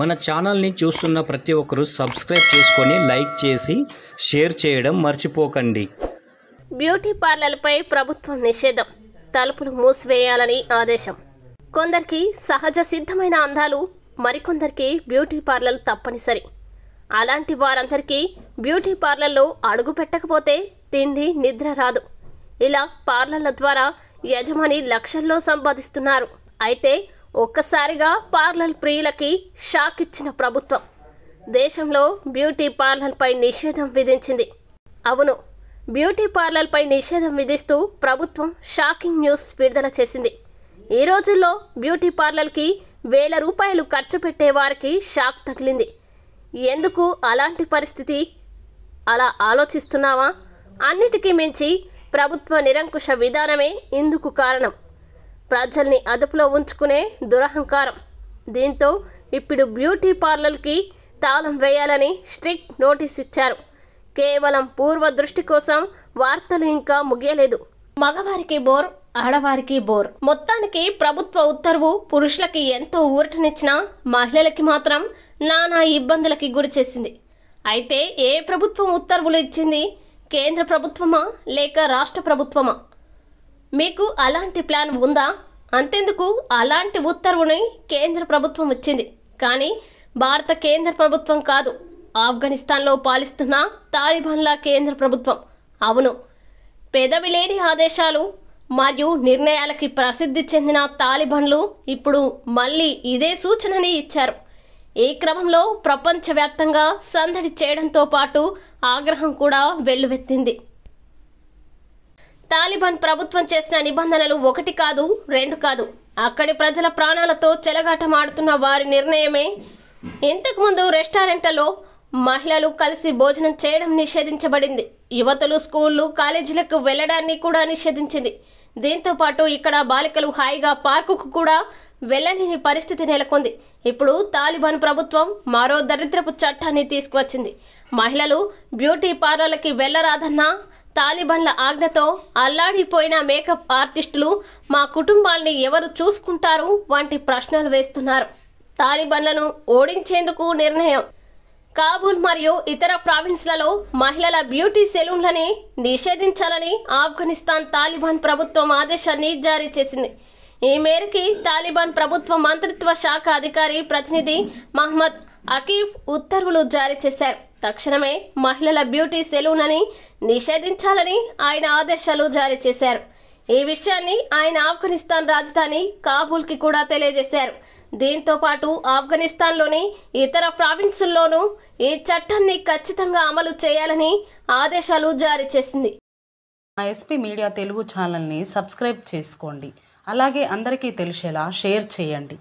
మన ఛానల్ని చూస్తున్న ప్రతి ఒక్కరూ సబ్స్క్రైబ్ చేసుకొని లైక్ చేసి షేర్ చేయడం మర్చిపోకండి బ్యూటీ పార్లర్లపై ప్రభుత్వం నిషేధం తలుపులు మూసివేయాలని ఆదేశం కొందరికి సహజ సిద్ధమైన అందాలు మరికొందరికి బ్యూటీ పార్లర్లు తప్పనిసరి అలాంటి వారందరికీ బ్యూటీ పార్లర్లో అడుగు పెట్టకపోతే తిండి నిద్ర రాదు ఇలా పార్లర్ల ద్వారా యజమాని లక్షల్లో సంపాదిస్తున్నారు అయితే ఒక్కసారిగా పార్లర్ ప్రియులకి షాక్ ఇచ్చిన ప్రభుత్వం దేశంలో బ్యూటీ పార్లర్పై నిషేధం విధించింది అవును బ్యూటీ పార్లర్పై నిషేధం విధిస్తూ ప్రభుత్వం షాకింగ్ న్యూస్ విడుదల చేసింది ఈ రోజుల్లో బ్యూటీ పార్లర్కి వేల రూపాయలు ఖర్చు పెట్టే వారికి షాక్ తగిలింది ఎందుకు అలాంటి పరిస్థితి అలా ఆలోచిస్తున్నావా అన్నిటికీ మించి ప్రభుత్వ నిరంకుశ విధానమే ఇందుకు కారణం ప్రజల్ని అదుపులో ఉంచుకునే దురహంకారం దీంతో ఇప్పుడు బ్యూటీ పార్లర్కి తాళం వేయాలని స్ట్రిక్ట్ నోటీస్ ఇచ్చారు కేవలం పూర్వ దృష్టి కోసం వార్తలు ఇంకా ముగియలేదు మగవారికి బోర్ ఆడవారికి బోర్ మొత్తానికి ప్రభుత్వ ఉత్తర్వు పురుషులకి ఎంతో ఊరటనిచ్చినా మహిళలకి మాత్రం నానా ఇబ్బందులకి గురి చేసింది అయితే ఏ ప్రభుత్వం ఉత్తర్వులు ఇచ్చింది కేంద్ర ప్రభుత్వమా లేక రాష్ట్ర ప్రభుత్వమా మీకు అలాంటి ప్లాన్ ఉందా అంతెందుకు అలాంటి ఉత్తర్వుని కేంద్ర ప్రభుత్వం ఇచ్చింది కానీ భారత కేంద్ర ప్రభుత్వం కాదు ఆఫ్ఘనిస్తాన్లో పాలిస్తున్న తాలిబాన్ల కేంద్ర ప్రభుత్వం అవును పెదవి లేని ఆదేశాలు మరియు నిర్ణయాలకి ప్రసిద్ధి చెందిన తాలిబాన్లు ఇప్పుడు మళ్ళీ ఇదే సూచనని ఇచ్చారు ఈ క్రమంలో ప్రపంచవ్యాప్తంగా సందడి చేయడంతో పాటు ఆగ్రహం కూడా వెల్లువెత్తింది తాలిబాన్ ప్రభుత్వం చేసిన నిబంధనలు ఒకటి కాదు రెండు కాదు అక్కడి ప్రజల ప్రాణాలతో చెలగాటమాడుతున్న వారి నిర్ణయమే ఇంతకుముందు రెస్టారెంట్లలో మహిళలు కలిసి భోజనం చేయడం నిషేధించబడింది యువతలు స్కూళ్ళు కాలేజీలకు వెళ్లడాన్ని కూడా నిషేధించింది దీంతో పాటు ఇక్కడ బాలికలు హాయిగా పార్కుకు కూడా వెళ్ళని పరిస్థితి నెలకొంది ఇప్పుడు తాలిబాన్ ప్రభుత్వం మరో దరిద్రపు చట్టాన్ని తీసుకువచ్చింది మహిళలు బ్యూటీ పార్లర్లకి వెళ్ళరాదన్నా తాలిబన్ల ఆజ్ఞతో అల్లాడిపోయిన మేకప్ ఆర్టిస్టులు మా కుటుంబాల్ని ఎవరు చూసుకుంటారు వంటి ప్రశ్నలు వేస్తున్నారు తాలిబన్లను ఓడించేందుకు నిర్ణయం కాబూల్ మరియు ఇతర ప్రావిన్స్లలో మహిళల బ్యూటీ సెలూన్లని నిషేధించాలని ఆఫ్ఘనిస్తాన్ తాలిబాన్ ప్రభుత్వం ఆదేశాన్ని జారీ చేసింది ఈ మేరకి తాలిబాన్ ప్రభుత్వ మంత్రిత్వ శాఖ అధికారి ప్రతినిధి మహ్మద్ అకీఫ్ ఉత్తర్వులు జారీ చేశారు తక్షణమే మహిళల బ్యూటీ సెలూన్ అని నిషేధించాలని ఆయన ఆదేశాలు జారీ చేశారు ఈ విషయాన్ని ఆయన ఆఫ్ఘనిస్తాన్ రాజధాని కాబూల్కి కూడా తెలియజేశారు దీంతో పాటు ఆఫ్ఘనిస్తాన్లోని ఇతర ప్రావిన్సుల్లోనూ ఈ చట్టాన్ని ఖచ్చితంగా అమలు చేయాలని ఆదేశాలు జారీ చేసింది ఎస్పీ మీడియా తెలుగు ఛానల్ని సబ్స్క్రైబ్ చేసుకోండి అలాగే అందరికీ తెలిసేలా షేర్ చేయండి